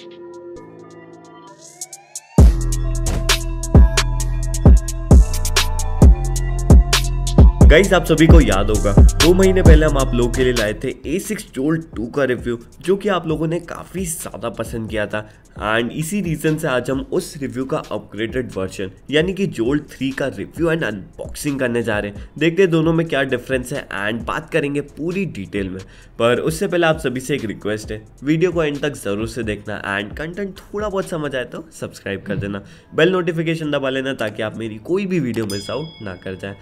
thank you guys आप सभी को याद होगा दो महीने पहले हम आप लोगों के लिए लाए थे ए सिक्स टोल टू का रिव्यू जो कि आप लोगों ने काफ़ी ज़्यादा पसंद किया था एंड इसी रीज़न से आज हम उस रिव्यू का अपग्रेडेड वर्जन यानी कि जोल थ्री का रिव्यू एंड अनबॉक्सिंग करने जा रहे हैं देखते हैं दोनों में क्या डिफरेंस है एंड बात करेंगे पूरी डिटेल में पर उससे पहले आप सभी से एक रिक्वेस्ट है वीडियो को एंड तक ज़रूर से देखना एंड कंटेंट थोड़ा बहुत समझ आए तो सब्सक्राइब कर देना बेल नोटिफिकेशन दबा लेना ताकि आप मेरी कोई भी वीडियो मिस आउट ना कर जाए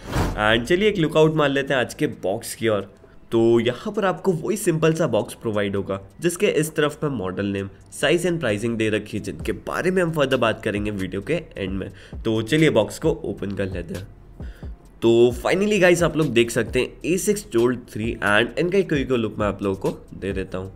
एंड चलिए एक लुकआउट मार लेते हैं आज के बॉक्स की ओर तो यहाँ पर आपको वही सिंपल सा बॉक्स प्रोवाइड होगा जिसके इस तरफ पर model name size and pricing दे रखी है जिनके बारे में हम फर्दर बात करेंगे वीडियो के एंड में तो चलिए बॉक्स को ओपन कर लेते हैं तो फाइनली गाइस आप लोग देख सकते हैं ए सिक्स जोल्ड थ्री एंड इनका एक कोई को लुक मैं आप लोगों को दे देता हूँ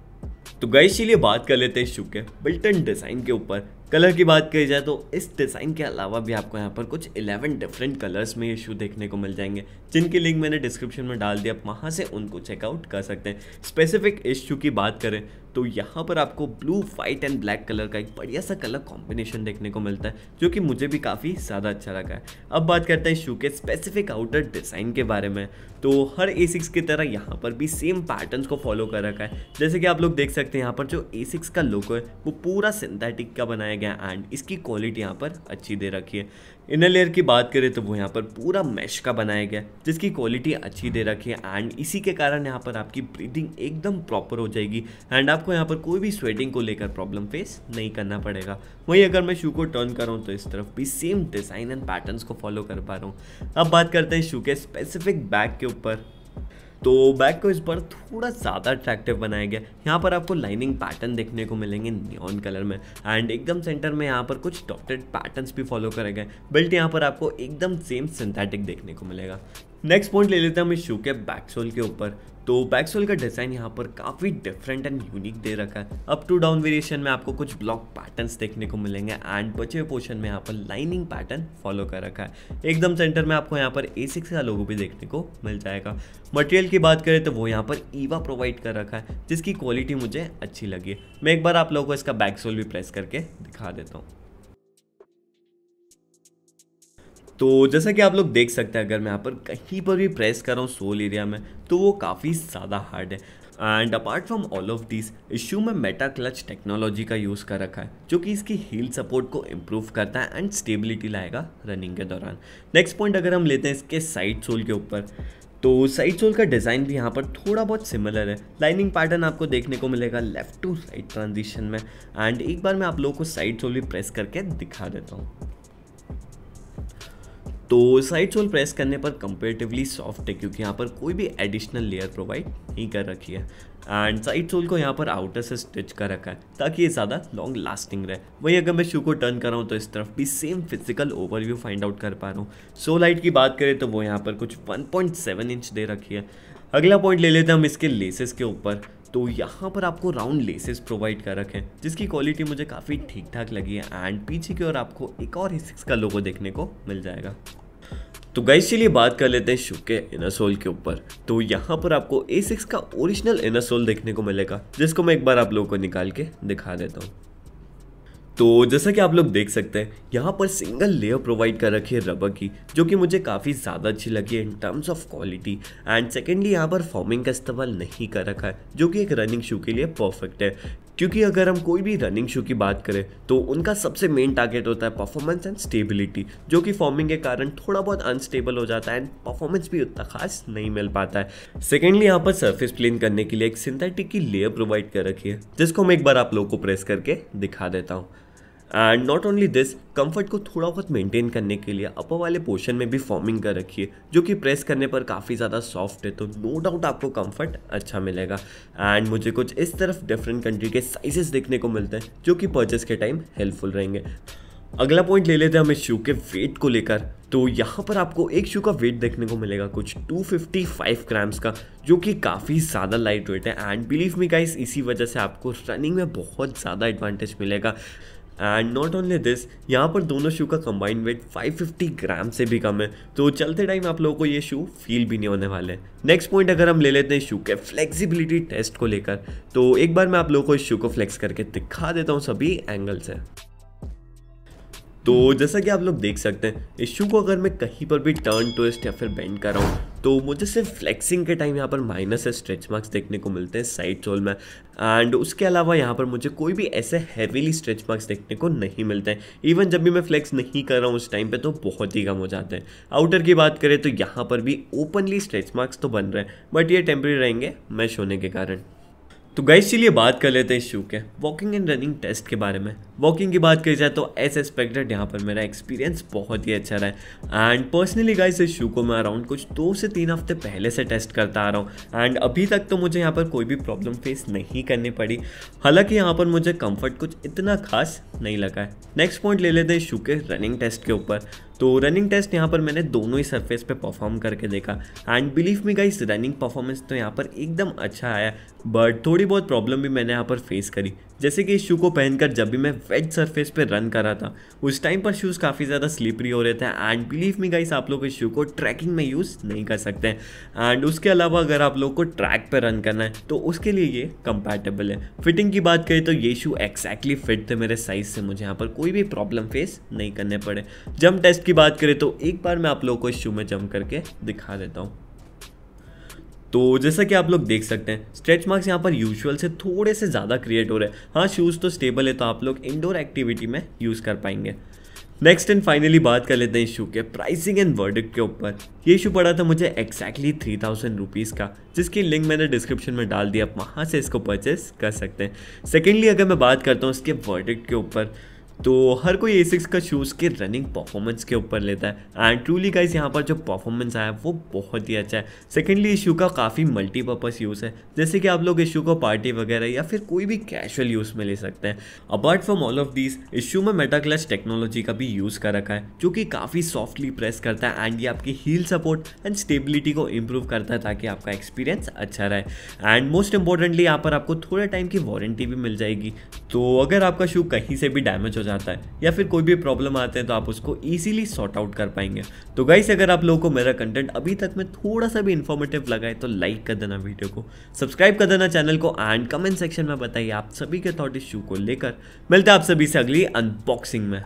तो गाइस चलिए बात कर लेते हैं शू के बिल्टन डिज़ाइन के ऊपर कलर की बात की जाए तो इस डिज़ाइन के अलावा भी आपको यहाँ पर कुछ 11 डिफरेंट कलर्स में ये शू देखने को मिल जाएंगे जिनकी लिंक मैंने डिस्क्रिप्शन में डाल दिया आप वहाँ से उनको चेकआउट कर सकते हैं स्पेसिफिक इस शू की बात करें तो यहाँ पर आपको blue white and black colour का एक बढ़िया सा कलर कॉम्बिनेशन देखने को मिलता है जो कि मुझे भी काफ़ी ज़्यादा अच्छा लगा है अब बात करते हैं शू के स्पेसिफिक आउटर डिज़ाइन के बारे में तो हर ए सिक्स की तरह यहाँ पर भी सेम पैटर्न को फॉलो कर रखा है जैसे कि आप लोग देख सकते हैं यहाँ पर जो ए सिक्स का लुक है वो पूरा सिंथेटिक का बनाया गया एंड इसकी क्वालिटी यहाँ पर अच्छी दे रखी है इनर लेयर की बात करें तो वो यहाँ पर पूरा मैश का बनाया गया जिसकी क्वालिटी अच्छी दे रखी है एंड इसी के कारण यहाँ पर आपकी ब्रीदिंग एकदम प्रॉपर हो जाएगी एंड आपको यहाँ पर कोई भी स्वेटिंग को लेकर प्रॉब्लम फेस नहीं करना पड़ेगा वहीं अगर मैं शू को टर्न कर रहा हूँ तो इस तरफ भी सेम डिज़ाइन एंड पैटर्न को फॉलो कर पा रहा हूँ अब बात करते हैं शू के स्पेसिफिक बैग के ऊपर तो बैक को इस बार थोड़ा ज़्यादा अट्रैक्टिव बनाया गया यहाँ पर आपको लाइनिंग पैटर्न देखने को मिलेंगे नियॉन कलर में एंड एकदम सेंटर में यहाँ पर कुछ डॉटेड पैटर्न्स भी फॉलो करे गए बेल्ट यहाँ पर आपको एकदम सेम सिंथेटिक देखने को मिलेगा नेक्स्ट पॉइंट ले लेते हैं हम इस शू के बैक सोल के ऊपर तो बैक्सोल का डिज़ाइन यहाँ पर काफ़ी डिफरेंट एंड यूनिक दे रखा है अप टू डाउन वेरिएशन में आपको कुछ ब्लॉक पैटर्न देखने को मिलेंगे एंड बचे पोर्शन में यहाँ पर लाइनिंग पैटर्न फॉलो कर रखा है एकदम सेंटर में आपको यहाँ पर ए सिक्स का लोगो भी देखने को मिल जाएगा मटेरियल की बात करें तो वो यहाँ पर ईवा प्रोवाइड कर रखा है जिसकी क्वालिटी मुझे अच्छी लगी मैं एक बार आप लोगों को इसका बैक्सोल भी प्रेस करके दिखा देता हूँ तो जैसा कि आप लोग देख सकते हैं अगर मैं यहाँ पर कहीं पर भी प्रेस कर रहा हूँ सोल एरिया में तो वो काफ़ी ज़्यादा हार्ड है and apart from all of this issue में मेटा क्लच टेक्नोलॉजी का यूज़ कर रखा है जो कि इसकी हील सपोर्ट को इम्प्रूव करता है एंड स्टेबिलिटी लाएगा रनिंग के दौरान नेक्स्ट पॉइंट अगर हम लेते हैं इसके साइड सोल के ऊपर तो साइड सोल का डिज़ाइन भी यहाँ पर थोड़ा बहुत सिमिलर है लाइनिंग पैटर्न आपको देखने को मिलेगा लेफ्ट टू साइड ट्रांजिशन में एंड एक बार मैं आप लोगों को साइड सोल भी प्रेस करके दिखा देता हूँ तो साइड सोल प्रेस करने पर कंपेरेटिवली सॉफ्ट है क्योंकि यहाँ पर कोई भी एडिशनल लेयर प्रोवाइड नहीं कर रखी है एंड साइड सोल को यहाँ पर आउटर से स्टिच कर रखा है ताकि ये ज़्यादा लॉन्ग लास्टिंग रहे वहीं अगर मैं शू को टर्न कर रहा हूँ तो इस तरफ भी same physical overview find out कर पा रहा हूँ सो लाइट की बात करें तो वो यहाँ पर कुछ 1.7 इंच दे रखी है अगला पॉइंट ले लेते हैं हम इसके लेसेस के ऊपर तो यहाँ पर आपको राउंड लेसेस प्रोवाइड कर रखे हैं जिसकी क्वालिटी मुझे काफ़ी ठीक ठाक लगी है एंड पीछे की ओर आपको एक और सिक्स का लोगो देखने को मिल जाएगा तो गाइस चलिए बात कर लेते हैं शू के इनासोल के ऊपर तो यहाँ पर आपको ए सिक्स का ओरिजिनल इनासोल देखने को मिलेगा जिसको मैं एक बार आप लोगों को निकाल के दिखा देता हूँ तो जैसा कि आप लोग देख सकते हैं यहाँ पर सिंगल लेयर प्रोवाइड कर रखी है रबर की जो कि मुझे काफ़ी ज़्यादा अच्छी लगी है in terms of quality and secondly यहाँ पर फॉर्मिंग का इस्तेमाल नहीं कर रखा है जो कि एक रनिंग शू के लिए परफेक्ट है क्योंकि अगर हम कोई भी रनिंग शू की बात करें तो उनका सबसे मेन टारगेट होता है परफॉर्मेंस एंड स्टेबिलिटी जो कि फॉर्मिंग के कारण थोड़ा बहुत अनस्टेबल हो जाता है एंड परफॉर्मेंस भी उतना खास नहीं मिल पाता है सेकेंडली यहाँ पर सरफेस प्लेन करने के लिए एक सिंथेटिक की लेयर प्रोवाइड कर रखी है जिसको मैं एक बार आप लोग को प्रेस करके दिखा देता हूँ and not only this comfort को थोड़ा बहुत मेंटेन करने के लिए अपर वाले पोर्शन में भी फॉर्मिंग कर रखिए जो कि प्रेस करने पर काफ़ी ज़्यादा सॉफ्ट है तो नो डाउट आपको कंफर्ट अच्छा मिलेगा एंड मुझे कुछ इस तरफ डिफरेंट कंट्री के साइजेस देखने को मिलते हैं जो कि परचेस के टाइम हेल्पफुल रहेंगे अगला पॉइंट ले लेते हैं हम इस शू के वेट को लेकर तो यहाँ पर आपको एक शू का वेट देखने को मिलेगा कुछ 255 ग्राम्स का जो कि काफ़ी ज़्यादा लाइट वेट है एंड बिलीव मी गाइस इसी वजह से आपको रनिंग में बहुत ज़्यादा एडवांटेज मिलेगा एंड नॉट ओनली दिस यहाँ पर दोनों शू का कंबाइंड वेट 550 ग्राम से भी कम है तो चलते टाइम आप लोगों को ये शू फील भी नहीं होने वाले नेक्स्ट पॉइंट अगर हम ले लेते हैं शू के फ्लेक्सिबिलिटी टेस्ट को लेकर तो एक बार मैं आप लोगों को इस शू को फ्लेक्स करके दिखा देता हूँ सभी एंगल से तो जैसा कि आप लोग देख सकते हैं इस शू को अगर मैं कहीं पर भी टर्न ट्विस्ट या फिर बेंड कर रहा हूँ तो मुझे सिर्फ फ्लेक्सिंग के टाइम यहाँ पर माइनस है स्ट्रेच मार्क्स देखने को मिलते हैं साइड चोल में एंड उसके अलावा यहाँ पर मुझे कोई भी ऐसे हैवीली स्ट्रेच मार्क्स देखने को नहीं मिलते हैं इवन जब भी मैं फ्लेक्स नहीं कर रहा हूँ उस टाइम पे तो बहुत ही कम हो जाते हैं आउटर की बात करें तो यहाँ पर भी ओपनली स्ट्रेच मार्क्स तो बन रहे हैं बट ये टेम्प्रेरी रहेंगे मैश होने के कारण तो गाइस चलिए बात कर लेते हैं इस शू के वॉकिंग एंड रनिंग टेस्ट के बारे में वॉकिंग की बात करी जाए तो एस एक्सपेक्टेड यहाँ पर मेरा एक्सपीरियंस बहुत ही अच्छा रहा है एंड पर्सनली गाइस इस शू को मैं अराउंड कुछ दो से तीन हफ्ते पहले से टेस्ट करता आ रहा हूँ एंड अभी तक तो मुझे यहाँ पर कोई भी प्रॉब्लम फेस नहीं करनी पड़ी हालांकि यहाँ पर मुझे कम्फर्ट कुछ इतना खास नहीं लगा है नेक्स्ट पॉइंट ले लेते हैं इस शू के रनिंग टेस्ट के ऊपर तो रनिंग टेस्ट यहाँ पर मैंने दोनों ही सरफेस पे परफॉर्म करके देखा and believe me guys running performance तो यहाँ पर एकदम अच्छा आया बट थोड़ी बहुत प्रॉब्लम भी मैंने यहाँ पर फेस करी जैसे कि इस शू को पहनकर जब भी मैं वेज सरफेस पर रन कर रहा था उस टाइम पर शूज़ काफ़ी ज़्यादा स्लिपरी हो रहे थे एंड बिलीव मी गाइस आप लोग इस शू को ट्रैकिंग में यूज़ नहीं कर सकते एंड उसके अलावा अगर आप लोग को ट्रैक पर रन करना है तो उसके लिए ये कंपैटिबल है फिटिंग की बात करें तो ये शू एक्जैक्टली फिट थे मेरे साइज़ से मुझे यहाँ पर कोई भी प्रॉब्लम फेस नहीं करने पड़े जंप टेस्ट की बात करें तो एक बार मैं आप लोग को इस शू में जम करके दिखा देता हूँ तो जैसा कि आप लोग देख सकते हैं स्ट्रेच मार्क्स यहाँ पर यूजुअल से थोड़े से ज़्यादा क्रिएट हो रहे हैं हाँ शूज़ तो स्टेबल है तो आप लोग इंडोर एक्टिविटी में यूज़ कर पाएंगे नेक्स्ट एंड फाइनली बात कर लेते हैं इशू के प्राइसिंग एंड वर्डिक के ऊपर ये इशू पड़ा था मुझे एक्जैक्टली थ्री थाउजेंड रुपीज़ का जिसकी लिंक मैंने डिस्क्रिप्शन में डाल दिया आप वहाँ से इसको परचेस कर सकते हैं सेकेंडली अगर मैं बात करता हूँ इसके वर्डिक के ऊपर तो हर कोई ए सिक्स का शूज़ के रनिंग परफॉर्मेंस के ऊपर लेता है एंड ट्रूली गाइस यहाँ पर जो परफॉर्मेंस आया वो बहुत ही अच्छा है सेकेंडली इस शू का काफ़ी मल्टीपर्पज़ यूज़ है जैसे कि आप लोग इस शू को पार्टी वगैरह या फिर कोई भी कैशुअल यूज़ में ले सकते हैं apart from all of this issue में मेटा क्लच टेक्नोलॉजी का भी यूज़ कर रखा है जो कि काफ़ी सॉफ्टली प्रेस करता है एंड ये आपकी हील सपोर्ट एंड स्टेबिलिटी को इम्प्रूव करता है ताकि आपका एक्सपीरियंस अच्छा रहे एंड मोस्ट इंपॉर्टेंटली यहाँ पर आपको थोड़े टाइम की वारंटी भी मिल जाएगी तो अगर आपका शू कहीं से भी डैमेज हो जाए जाता है या फिर कोई भी प्रॉब्लम आते हैं तो आप उसको ईजिली सॉर्ट आउट कर पाएंगे तो गाइस अगर आप लोगों को मेरा कंटेंट अभी तक में थोड़ा सा भी इन्फॉर्मेटिव लगा है तो लाइक कर देना वीडियो को सब्सक्राइब कर देना चैनल को एंड कमेंट सेक्शन में बताइए आप सभी के थॉट इस शू को लेकर मिलते हैं आप सभी से अगली अनबॉक्सिंग में